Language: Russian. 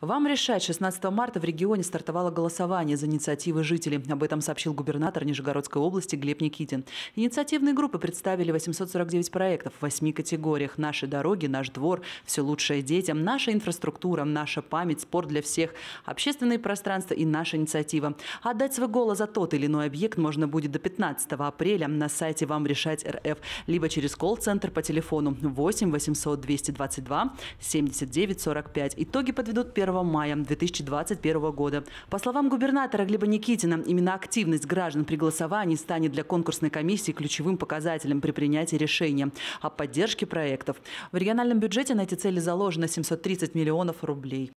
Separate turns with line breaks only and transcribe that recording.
Вам решать. 16 марта в регионе стартовало голосование за инициативы жителей. Об этом сообщил губернатор Нижегородской области Глеб Никитин. Инициативные группы представили 849 проектов в восьми категориях. Наши дороги, наш двор, все лучшее детям, наша инфраструктура, наша память, спорт для всех, общественные пространства и наша инициатива. Отдать свой голос за тот или иной объект можно будет до 15 апреля на сайте «Вам решать РФ» либо через колл-центр по телефону 8 800 222 79 45. Итоги подведут первые 1 мая 2021 года. По словам губернатора Глеба Никитина, именно активность граждан при голосовании станет для конкурсной комиссии ключевым показателем при принятии решения о поддержке проектов. В региональном бюджете на эти цели заложено 730 миллионов рублей.